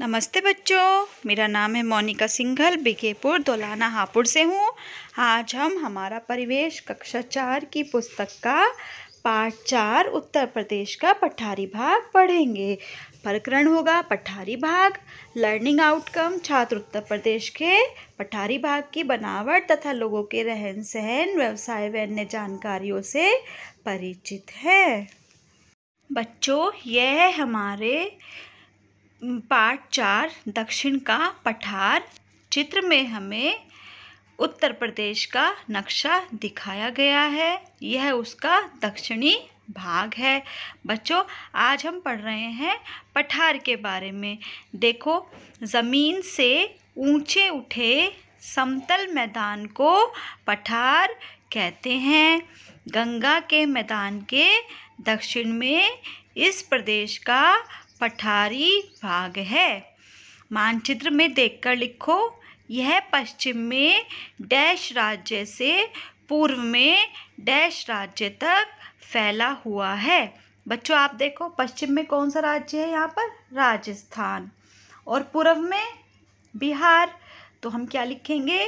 नमस्ते बच्चों मेरा नाम है मोनिका सिंघल बिकेपुर दोलाना हापुड़ से हूँ आज हम हमारा परिवेश कक्षा चार की पुस्तक का पाठ चार उत्तर प्रदेश का पठारी भाग पढ़ेंगे प्रकरण होगा पठारी भाग लर्निंग आउटकम छात्र उत्तर प्रदेश के पठारी भाग की बनावट तथा लोगों के रहन सहन व्यवसाय व अन्य जानकारियों से परिचित है बच्चों यह हमारे पार्ट चार दक्षिण का पठार चित्र में हमें उत्तर प्रदेश का नक्शा दिखाया गया है यह उसका दक्षिणी भाग है बच्चों आज हम पढ़ रहे हैं पठार के बारे में देखो ज़मीन से ऊंचे उठे समतल मैदान को पठार कहते हैं गंगा के मैदान के दक्षिण में इस प्रदेश का पठारी भाग है मानचित्र में देखकर लिखो यह पश्चिम में डैश राज्य से पूर्व में डैश राज्य तक फैला हुआ है बच्चों आप देखो पश्चिम में कौन सा राज्य है यहाँ पर राजस्थान और पूर्व में बिहार तो हम क्या लिखेंगे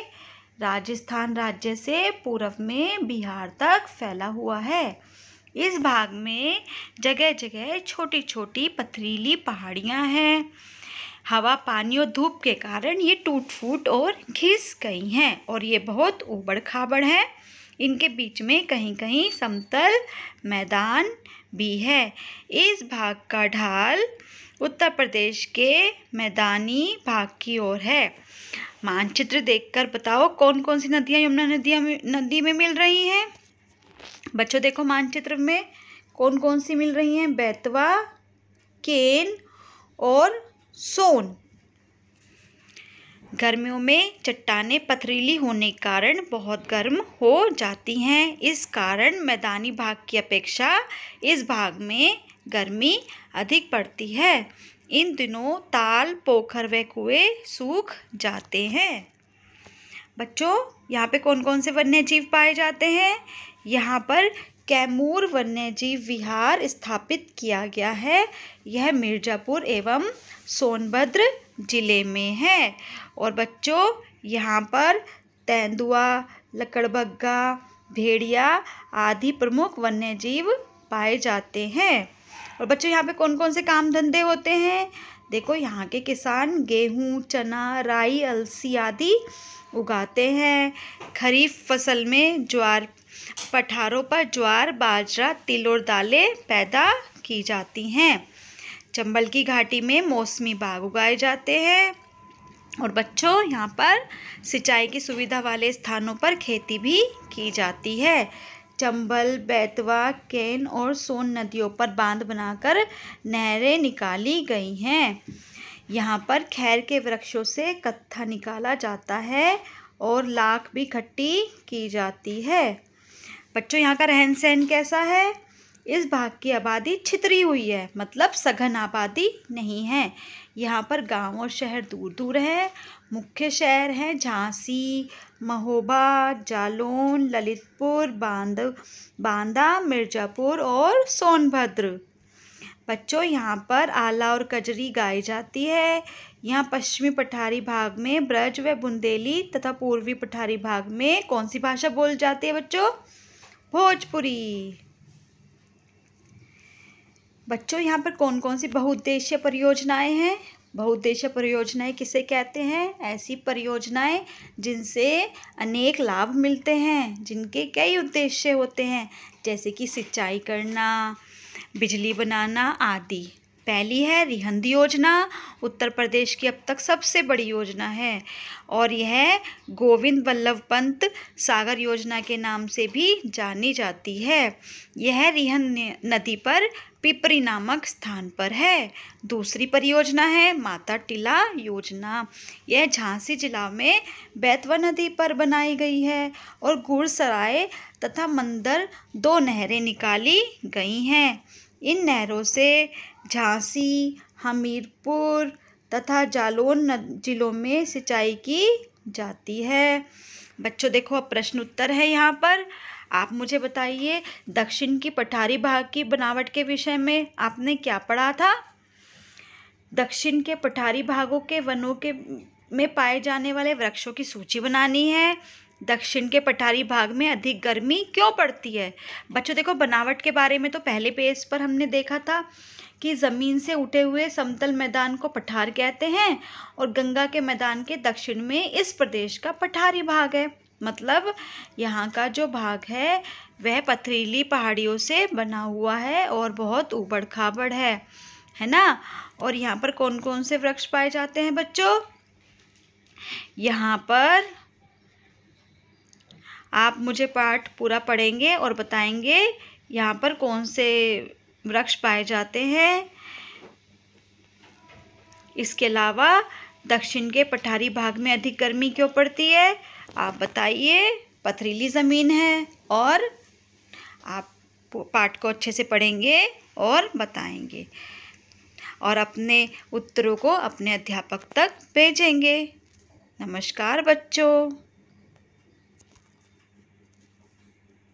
राजस्थान राज्य से पूर्व में बिहार तक फैला हुआ है इस भाग में जगह जगह छोटी छोटी पथरीली पहाड़ियाँ हैं हवा पानी और धूप के कारण ये टूट फूट और घिस गई हैं और ये बहुत उबड़ खाबड़ है इनके बीच में कहीं कहीं समतल मैदान भी है इस भाग का ढाल उत्तर प्रदेश के मैदानी भाग की ओर है मानचित्र देखकर बताओ कौन कौन सी नदियाँ यमुना नदियाँ नदी में मिल रही हैं बच्चों देखो मानचित्र में कौन कौन सी मिल रही हैं बैतवा केन और सोन गर्मियों में चट्टाने पथरीली होने के कारण बहुत गर्म हो जाती हैं इस कारण मैदानी भाग की अपेक्षा इस भाग में गर्मी अधिक पड़ती है इन दिनों ताल पोखर व कुएँ सूख जाते हैं बच्चों यहाँ पे कौन कौन से वन्य जीव पाए जाते हैं यहाँ पर कैमूर वन्य जीव विहार स्थापित किया गया है यह मिर्ज़ापुर एवं सोनभद्र जिले में है और बच्चों यहाँ पर तेंदुआ लकड़बग्गा भेड़िया आदि प्रमुख वन्य जीव पाए जाते हैं और बच्चों यहाँ पे कौन कौन से काम धंधे होते हैं देखो यहाँ के किसान गेहूँ चना राई अलसी आदि उगाते हैं खरीफ फसल में ज्वार पठारों पर ज्वार बाजरा तिल और दालें पैदा की जाती हैं चंबल की घाटी में मौसमी बाग उगाए जाते हैं और बच्चों यहाँ पर सिंचाई की सुविधा वाले स्थानों पर खेती भी की जाती है चंबल बैतवा केन और सोन नदियों पर बांध बनाकर नहरें निकाली गई हैं यहाँ पर खैर के वृक्षों से कत्था निकाला जाता है और लाख भी इकट्ठी की जाती है बच्चों यहाँ का रहन सहन कैसा है इस भाग की आबादी छितरी हुई है मतलब सघन आबादी नहीं है यहाँ पर गांव और शहर दूर दूर है मुख्य शहर हैं झांसी महोबा जालौन ललितपुर बांध बांदा मिर्ज़ापुर और सोनभद्र बच्चों यहाँ पर आला और कजरी गाई जाती है यहाँ पश्चिमी पठारी भाग में ब्रज व बुंदेली तथा पूर्वी पठारी भाग में कौन सी भाषा बोल जाती है बच्चों भोजपुरी बच्चों यहाँ पर कौन कौन सी बहुउद्देश्य परियोजनाएं हैं बहुउद्देश्य परियोजनाएं किसे कहते हैं ऐसी परियोजनाएं जिनसे अनेक लाभ मिलते हैं जिनके कई उद्देश्य होते हैं जैसे कि सिंचाई करना बिजली बनाना आदि पहली है रिहंद योजना उत्तर प्रदेश की अब तक सबसे बड़ी योजना है और यह गोविंद वल्लभ पंत सागर योजना के नाम से भी जानी जाती है यह रिहन नदी पर पिपरी नामक स्थान पर है दूसरी परियोजना है माता टीला योजना यह झांसी जिला में बैतवा नदी पर बनाई गई है और गुड़सराय तथा मंदर दो नहरें निकाली गई हैं इन नहरों से झांसी हमीरपुर तथा जालौन जिलों में सिंचाई की जाती है बच्चों देखो अब प्रश्न उत्तर है यहाँ पर आप मुझे बताइए दक्षिण की पठारी भाग की बनावट के विषय में आपने क्या पढ़ा था दक्षिण के पठारी भागों के वनों के में पाए जाने वाले वृक्षों की सूची बनानी है दक्षिण के पठारी भाग में अधिक गर्मी क्यों पड़ती है बच्चों देखो बनावट के बारे में तो पहले पेज पर हमने देखा था कि ज़मीन से उठे हुए समतल मैदान को पठार कहते हैं और गंगा के मैदान के दक्षिण में इस प्रदेश का पठारी भाग है मतलब यहाँ का जो भाग है वह पथरीली पहाड़ियों से बना हुआ है और बहुत उबड़ खाबड़ है है ना और यहाँ पर कौन कौन से वृक्ष पाए जाते हैं बच्चों यहाँ पर आप मुझे पाठ पूरा पढ़ेंगे और बताएंगे यहाँ पर कौन से वृक्ष पाए जाते हैं इसके अलावा दक्षिण के पठारी भाग में अधिक गर्मी क्यों पड़ती है आप बताइए पथरीली ज़मीन है और आप पाठ को अच्छे से पढ़ेंगे और बताएंगे और अपने उत्तरों को अपने अध्यापक तक भेजेंगे नमस्कार बच्चों